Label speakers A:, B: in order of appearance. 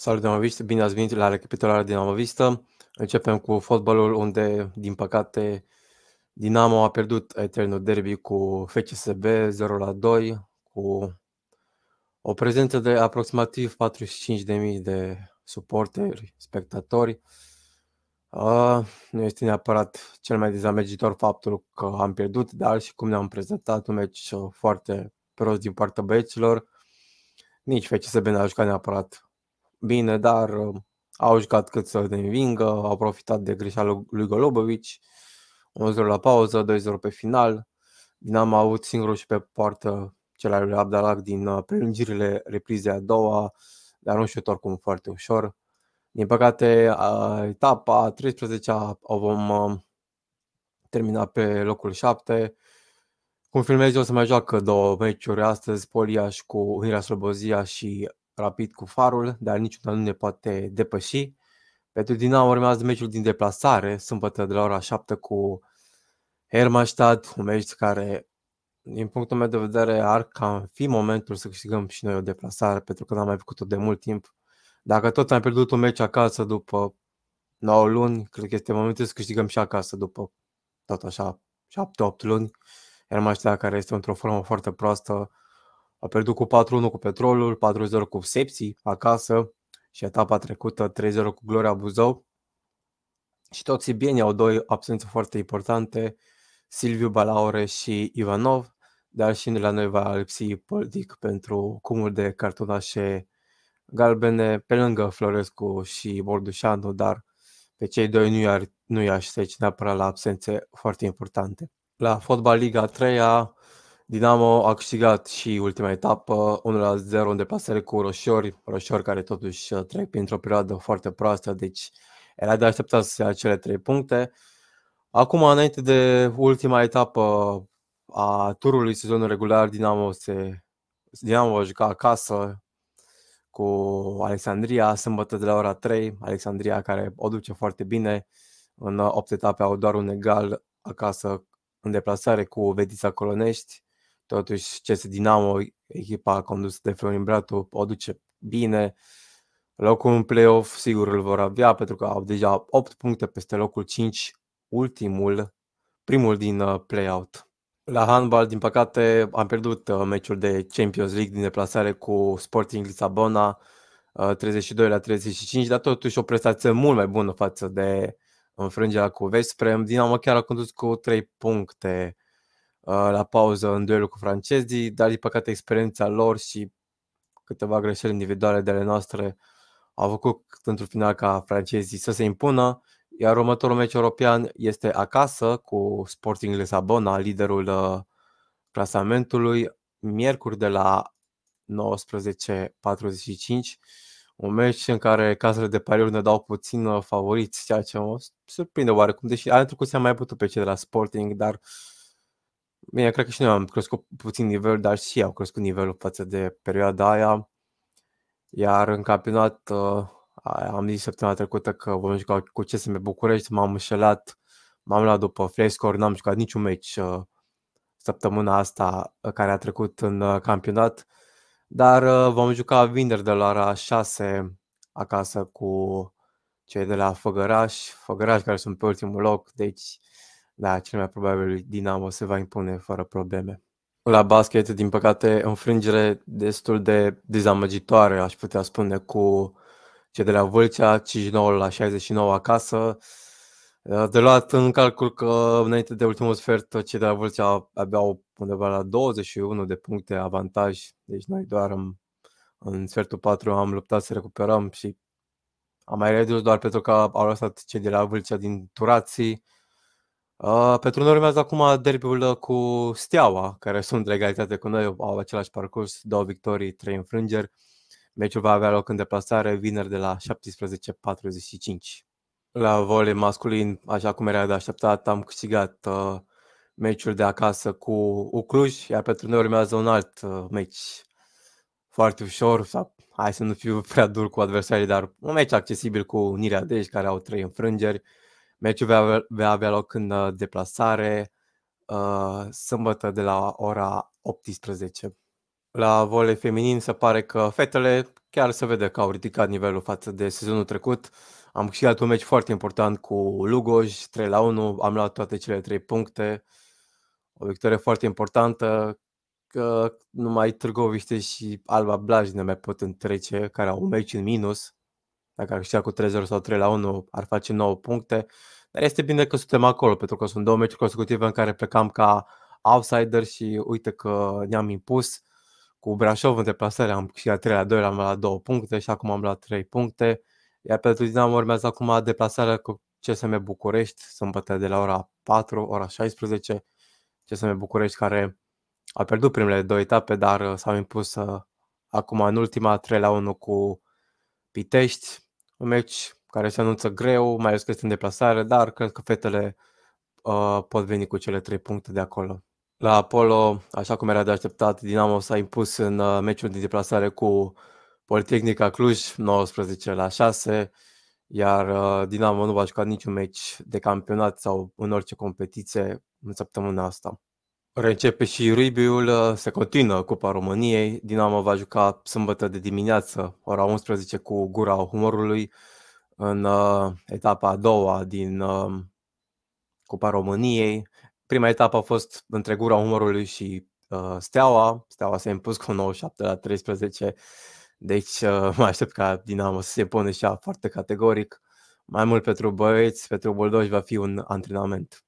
A: Salut, Dinamoviști! Bine ați venit la recapitularea Dinamovistă. Începem cu fotbalul, unde, din păcate, Dinamo a pierdut eternul derby cu FCSB 0-2, cu o prezență de aproximativ 45.000 de suporteri, spectatori. Uh, nu este neapărat cel mai dezamăgitor faptul că am pierdut, dar și cum ne-am prezentat un meci foarte prost din partea băieților. Nici FCSB n-a jucat neapărat bine, dar uh, au jucat cât să ne învingă, au profitat de greșeala lui Golobovic, 1-0 la pauză, 2-0 pe final. Dinamo a avut singurul și pe poartă cel al lui Abdalak din uh, prelungirile reprizei a doua, dar un șut oricum foarte ușor. Din păcate, etapa 13 o vom uh, termina pe locul 7. Cum filmez, o să mai joacă două meciuri astăzi, Poliaș cu Unirea Slobozia și rapid cu farul, dar niciunul nu ne poate depăși. Pentru din nou urmează meciul din deplasare, sâmbătă de la ora 7 cu Hermannstadt, un meci care, din punctul meu de vedere, ar cam fi momentul să câștigăm și noi o deplasare, pentru că n-am mai făcut-o de mult timp. Dacă tot am pierdut un meci acasă după 9 luni, cred că este momentul să câștigăm și acasă după tot așa 7-8 luni. Hermannstadt, care este într-o formă foarte proastă, a pierdut cu 4-1 cu Petrolul, 4-0 cu Sepsi acasă și etapa trecută 3-0 cu Gloria Buzău. Și toți bine au două absențe foarte importante, Silviu Balaure și Ivanov, dar și de la noi va lipsi politic pentru cumul de cartonașe galbene, pe lângă Florescu și Bordușanu, dar pe cei doi nu, i nu i-aș trece neapărat la absențe foarte importante. La Fotbal Liga 3 -a, Dinamo a câștigat și ultima etapă, 1-0 în deplasare cu Roșori, Roșori care totuși uh, trec printr-o perioadă foarte proastă, deci era de așteptat să se ia cele trei puncte. Acum, înainte de ultima etapă a turului sezonul regular, Dinamo, se, Dinamo va juca acasă cu Alexandria, sâmbătă de la ora 3, Alexandria care o duce foarte bine, în 8 etape au doar un egal acasă în deplasare cu Vedița Colonești, Totuși, CS Dinamo, echipa condusă de Florin Bratu, o duce bine. Locul în play-off sigur îl vor avea pentru că au deja 8 puncte peste locul 5, ultimul, primul din uh, play-out. La handbal, din păcate, am pierdut uh, meciul de Champions League din deplasare cu Sporting Lisabona, 32 uh, la 35, dar totuși o prestație mult mai bună față de înfrângerea cu Vesprem. Dinamo chiar a condus cu 3 puncte Uh, la pauză în duelul cu francezii, dar din păcate experiența lor și câteva greșeli individuale de ale noastre au făcut într-un final ca francezii să se impună, iar următorul meci european este acasă cu Sporting Lisabona, liderul uh, clasamentului, miercuri de la 19.45, un meci în care casele de pariuri ne dau puțin uh, favoriți, ceea ce mă surprinde oarecum, deși anul trecut se mai putut pe cei de la Sporting, dar uh, Bine, cred că și noi am crescut puțin nivel, dar și au crescut nivelul față de perioada aia. Iar în campionat, uh, am zis săptămâna trecută că vom juca cu ce să CSM București, m-am înșelat, m-am luat după Flescor, n-am jucat niciun meci uh, săptămâna asta uh, care a trecut în campionat, dar vom juca vineri de la ora 6 acasă cu cei de la Făgăraș, Făgăraș care sunt pe ultimul loc, deci uh, da, cel mai probabil Dinamo se va impune fără probleme. La basket, din păcate, înfrângere destul de dezamăgitoare, aș putea spune, cu cei de la Vâlcea, 59 la 69 acasă. De luat în calcul că înainte de ultimul sfert, cei de la Vâlcea aveau undeva la 21 de puncte avantaj, deci noi doar în, în sfertul 4 am luptat să recuperăm și am mai redus doar pentru că au lăsat cei de la Vâlcea din Turații, Uh, pentru noi urmează acum derbiul cu Steaua, care sunt de egalitate cu noi, au același parcurs, două victorii, trei înfrângeri. Meciul va avea loc în deplasare vineri de la 17.45. La volei masculin, așa cum era de așteptat, am câștigat uh, meciul de acasă cu Ucluj, iar pentru noi urmează un alt uh, meci foarte ușor, sau hai să nu fiu prea dur cu adversarii, dar un meci accesibil cu Nirea Dej, care au trei înfrângeri. Uh, Meciul va, va avea loc în uh, deplasare uh, sâmbătă de la ora 18. La volei feminin se pare că fetele chiar se vede că au ridicat nivelul față de sezonul trecut. Am câștigat un meci foarte important cu Lugoj, 3 la 1, am luat toate cele 3 puncte. O victorie foarte importantă, că numai Târgoviște și Alba Blaj ne mai pot întrece, care au un meci în minus. Dacă ar câștiga cu 3-0 sau 3 la 1, ar face 9 puncte. Dar este bine că suntem acolo, pentru că sunt două meciuri consecutive în care plecam ca outsider și uite că ne-am impus. Cu Brașov în deplasare am câștigat 3 la 2, am la 2 puncte și acum am luat 3 puncte. Iar pentru Dinamo urmează acum deplasarea cu CSM București, sâmbătă de la ora 4, ora 16. CSM București care a pierdut primele două etape, dar s-au impus uh, acum în ultima 3 la 1 cu Pitești. Un meci care se anunță greu, mai ales că este în deplasare, dar cred că fetele uh, pot veni cu cele trei puncte de acolo. La Apollo, așa cum era de așteptat, Dinamo s-a impus în uh, meciul de deplasare cu Politehnica Cluj, 19 la 6, iar uh, Dinamo nu va juca niciun meci de campionat sau în orice competiție în săptămâna asta. Reîncepe și rugby-ul uh, se continuă Cupa României. Dinamo va juca sâmbătă de dimineață, ora 11, cu gura humorului în uh, etapa a doua din uh, Cupa României. Prima etapă a fost între gura umorului și uh, Steaua. Steaua s-a impus cu 97 la 13, deci uh, mă aștept ca Dinamo să se pune și foarte categoric. Mai mult pentru băieți, pentru Boldoși va fi un antrenament.